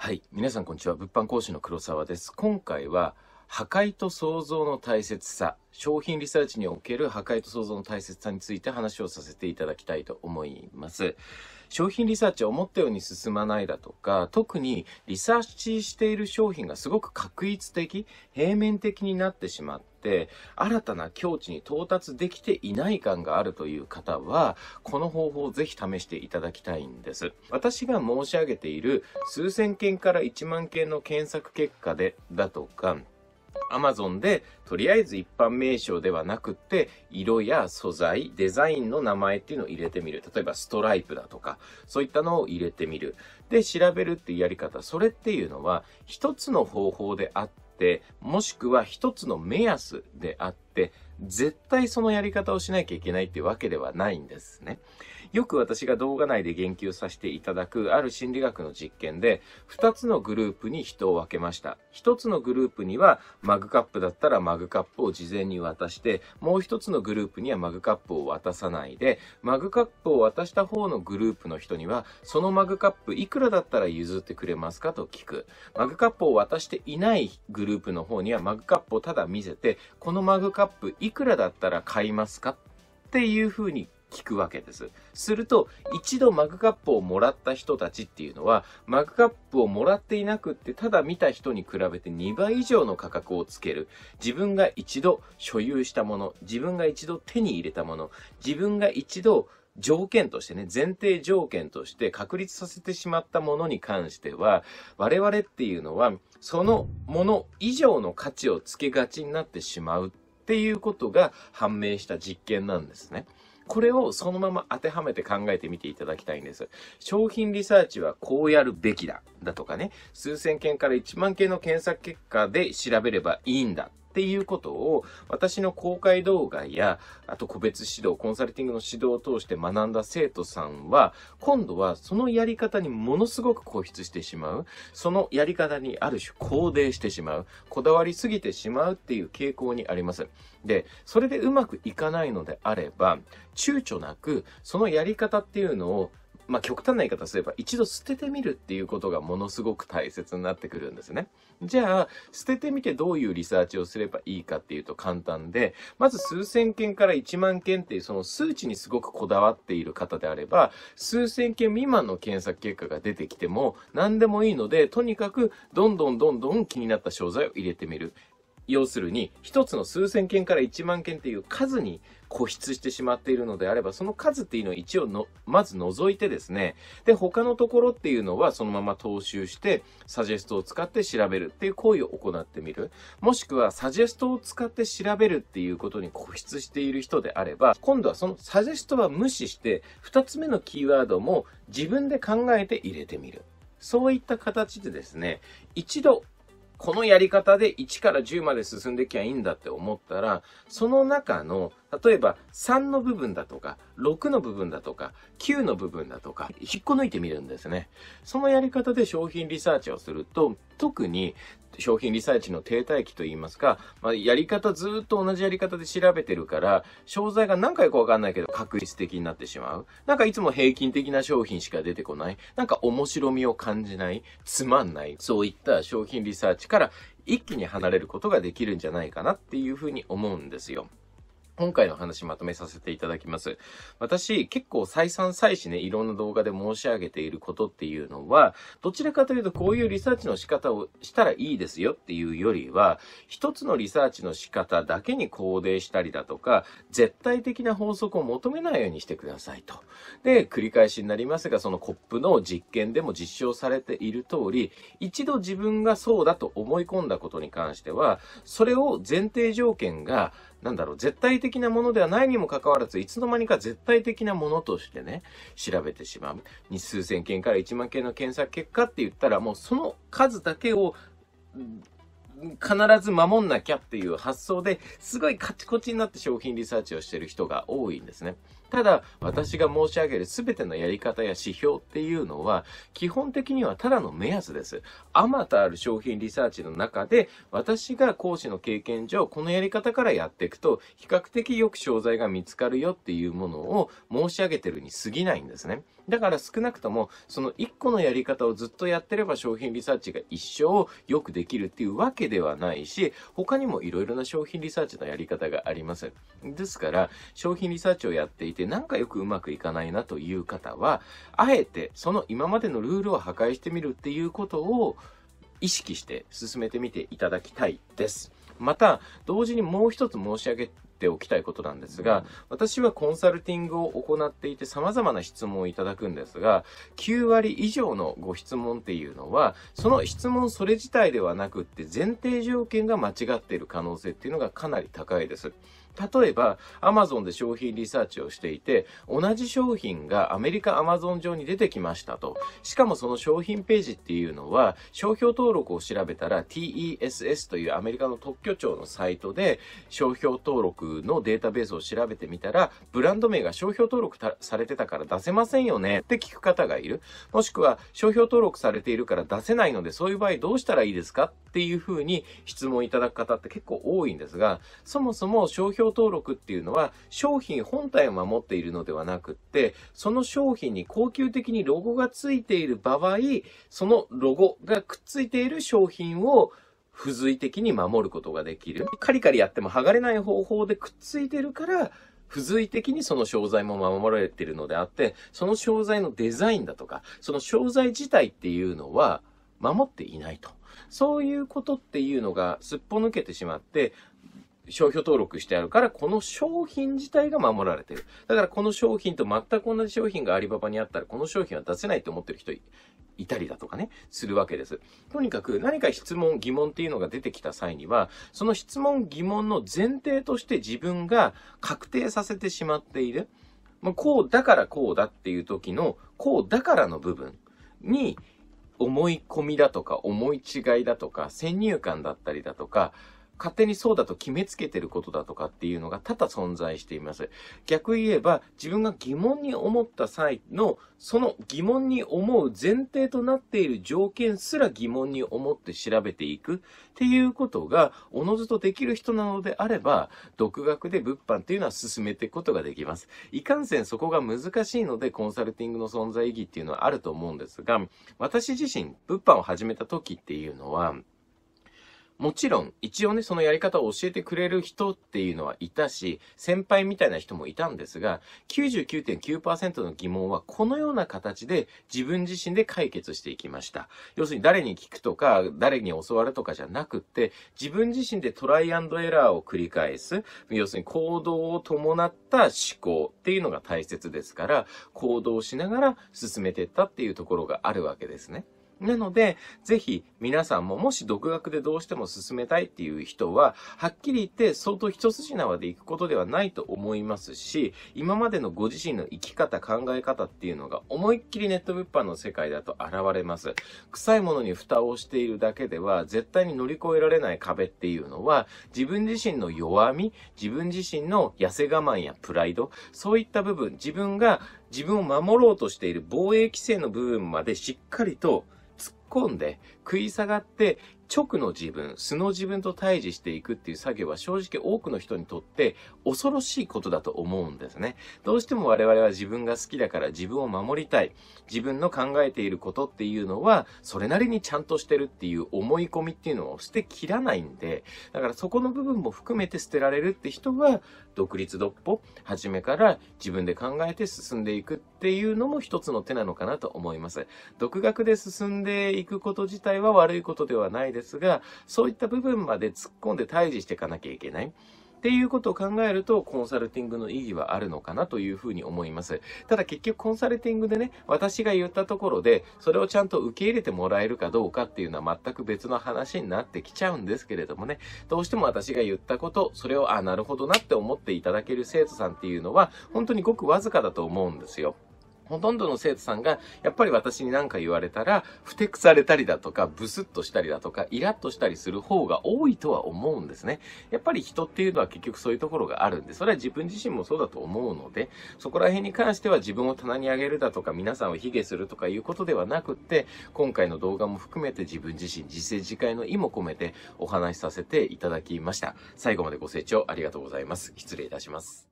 はい。皆さんこんにちは。物販講師の黒沢です。今回は、破壊と創造の大切さ、商品リサーチにおける破壊と創造の大切さについて話をさせていただきたいと思います。商品リサーチは思ったように進まないだとか、特にリサーチしている商品がすごく画一的、平面的になってしまっ、新たな境地に到達できていない感があるという方は、この方法をぜひ試していただきたいんです。私が申し上げている数千件から1万件の検索結果で、だとか、Amazon でとりあえず一般名称ではなくって色や素材、デザインの名前っていうのを入れてみる。例えばストライプだとかそういったのを入れてみる。で、調べるっていうやり方、それっていうのは一つの方法であってって、もしくは一つの目安であって、絶対そのやり方をしなきゃいけないっていうわけではないんですね。よく私が動画内で言及させていただくある心理学の実験で2つのグループに人を分けました。1つのグループにはマグカップだったらマグカップを事前に渡してもう1つのグループにはマグカップを渡さないでマグカップを渡した方のグループの人にはそのマグカップいくらだったら譲ってくれますかと聞く。マグカップを渡していないグループの方にはマグカップをただ見せてこのマグカップいいくらだったら買いますかっていうふうに聞くわけです。すると、一度マグカップをもらった人たちっていうのは、マグカップをもらっていなくって、ただ見た人に比べて2倍以上の価格をつける。自分が一度所有したもの、自分が一度手に入れたもの、自分が一度条件としてね、前提条件として確立させてしまったものに関しては、我々っていうのは、そのもの以上の価値をつけがちになってしまうっていうことが判明した実験なんですね。これをそのまま当てはめて考えてみていただきたいんです。商品リサーチはこうやるべきだ。だとかね、数千件から1万件の検索結果で調べればいいんだっていうことを私の公開動画や、あと個別指導、コンサルティングの指導を通して学んだ生徒さんは、今度はそのやり方にものすごく固執してしまう。そのやり方にある種肯定してしまう。こだわりすぎてしまうっていう傾向にあります。で、それでうまくいかないのであれば、躊躇なく、そのやり方っていうのをまあ、極端な言い方すれば、一度捨ててみるっていうことがものすごく大切になってくるんですね。じゃあ、捨ててみてどういうリサーチをすればいいかっていうと簡単で、まず数千件から1万件っていうその数値にすごくこだわっている方であれば、数千件未満の検索結果が出てきても何でもいいので、とにかくどんどんどんどん気になった商材を入れてみる。要するに、一つの数千件から1万件っていう数に固執してしまっているのであれば、その数っていうのを一応の、まず除いてですね、で、他のところっていうのはそのまま踏襲して、サジェストを使って調べるっていう行為を行ってみる。もしくは、サジェストを使って調べるっていうことに固執している人であれば、今度はそのサジェストは無視して、二つ目のキーワードも自分で考えて入れてみる。そういった形でですね、一度このやり方で1から10まで進んできゃいいんだって思ったら、その中の例えば3の部分だとか、6の部分だとか、9の部分だとか、引っこ抜いてみるんですね。そのやり方で商品リサーチをすると、特に商品リサーチの停滞期といいますか、まあ、やり方ずっと同じやり方で調べてるから、商材が何回かわかんないけど確率的になってしまう。なんかいつも平均的な商品しか出てこない。なんか面白みを感じない。つまんない。そういった商品リサーチから一気に離れることができるんじゃないかなっていうふうに思うんですよ。今回の話まとめさせていただきます。私、結構再三再四ね、いろんな動画で申し上げていることっていうのは、どちらかというとこういうリサーチの仕方をしたらいいですよっていうよりは、一つのリサーチの仕方だけに肯定したりだとか、絶対的な法則を求めないようにしてくださいと。で、繰り返しになりますが、そのコップの実験でも実証されている通り、一度自分がそうだと思い込んだことに関しては、それを前提条件がなんだろう、絶対的なものではないにもかかわらず、いつの間にか絶対的なものとしてね、調べてしまう。日数千件から1万件の検索結果って言ったら、もうその数だけを、必ず守んなきゃっていう発想ですごいカチコチになって商品リサーチをしてる人が多いんですね。ただ、私が申し上げる全てのやり方や指標っていうのは、基本的にはただの目安です。あまたある商品リサーチの中で、私が講師の経験上、このやり方からやっていくと、比較的よく商材が見つかるよっていうものを申し上げてるに過ぎないんですね。だから少なくとも、その1個のやり方をずっとやってれば商品リサーチが一生よくできるっていうわけではないし、他にもいろいろな商品リサーチのやり方があります。ですから、商品リサーチをやっていて、なんかよくうまくいかないなという方は、あえて、その今までのルールを破壊してみるっていうことを、意識して進めてみていただきたいです。また、同時にもう一つ申し上げておきたいことなんですが、私はコンサルティングを行っていて様々な質問をいただくんですが、9割以上のご質問っていうのは、その質問それ自体ではなくって前提条件が間違っている可能性っていうのがかなり高いです。例えば、アマゾンで商品リサーチをしていて、同じ商品がアメリカアマゾン上に出てきましたと。しかもその商品ページっていうのは、商標登録を調べたら TESS というアメリカの特許庁のサイトで、商標登録のデータベースを調べてみたら、ブランド名が商標登録されてたから出せませんよねって聞く方がいる。もしくは、商標登録されているから出せないので、そういう場合どうしたらいいですかっていうふうに質問いただく方って結構多いんですが、そもそも商標登録っていうのは商品本体を守っているのではなくって、その商品に恒久的にロゴがついている場合、そのロゴがくっついている商品を付随的に守ることができる。カリカリやっても剥がれない方法でくっついてるから、付随的にその商材も守られているのであって、その商材のデザインだとか、その商材自体っていうのは守っていないと。そういうことっていうのがすっぽ抜けてしまって、商標登録してあるから、この商品自体が守られてる。だからこの商品と全く同じ商品がアリババにあったら、この商品は出せないと思ってる人いたりだとかね、するわけです。とにかく何か質問、疑問っていうのが出てきた際には、その質問、疑問の前提として自分が確定させてしまっている。まあ、こうだからこうだっていう時の、こうだからの部分に、思い込みだとか思い違いだとか先入観だったりだとか勝手にそうだと決めつけてることだとかっていうのが多々存在しています。逆言えば、自分が疑問に思った際の、その疑問に思う前提となっている条件すら疑問に思って調べていくっていうことが、おのずとできる人なのであれば、独学で物販っていうのは進めていくことができます。いかんせんそこが難しいので、コンサルティングの存在意義っていうのはあると思うんですが、私自身、物販を始めた時っていうのは、もちろん、一応ね、そのやり方を教えてくれる人っていうのはいたし、先輩みたいな人もいたんですが、99.9%の疑問はこのような形で自分自身で解決していきました。要するに誰に聞くとか、誰に教わるとかじゃなくって、自分自身でトライアンドエラーを繰り返す、要するに行動を伴った思考っていうのが大切ですから、行動しながら進めていったっていうところがあるわけですね。なので、ぜひ皆さんももし独学でどうしても進めたいっていう人は、はっきり言って相当一筋縄で行くことではないと思いますし、今までのご自身の生き方、考え方っていうのが思いっきりネット物販の世界だと現れます。臭いものに蓋をしているだけでは、絶対に乗り越えられない壁っていうのは、自分自身の弱み、自分自身の痩せ我慢やプライド、そういった部分、自分が自分を守ろうとしている防衛規制の部分までしっかりと突っ込んで、食い下がって、直の自分、素の自分と対峙していくっていう作業は正直多くの人にとって恐ろしいことだと思うんですね。どうしても我々は自分が好きだから自分を守りたい。自分の考えていることっていうのは、それなりにちゃんとしてるっていう思い込みっていうのを捨てきらないんで、だからそこの部分も含めて捨てられるって人は、独立独歩、初めから自分で考えて進んでいくっていうのも一つの手なのかなと思います。独学で進んででいくこと自体は悪いことではないですが、そういった部分まで突っ込んで退治していかなきゃいけない。っていうことを考えると、コンサルティングの意義はあるのかなというふうに思います。ただ結局コンサルティングでね、私が言ったところで、それをちゃんと受け入れてもらえるかどうかっていうのは全く別の話になってきちゃうんですけれどもね、どうしても私が言ったこと、それを、あ、なるほどなって思っていただける生徒さんっていうのは、本当にごくわずかだと思うんですよ。ほとんどの生徒さんが、やっぱり私に何か言われたら、ふてくされたりだとか、ブスッとしたりだとか、イラッとしたりする方が多いとは思うんですね。やっぱり人っていうのは結局そういうところがあるんで、それは自分自身もそうだと思うので、そこら辺に関しては自分を棚に上げるだとか、皆さんを卑下するとかいうことではなくって、今回の動画も含めて自分自身、自生自戒の意も込めてお話しさせていただきました。最後までご清聴ありがとうございます。失礼いたします。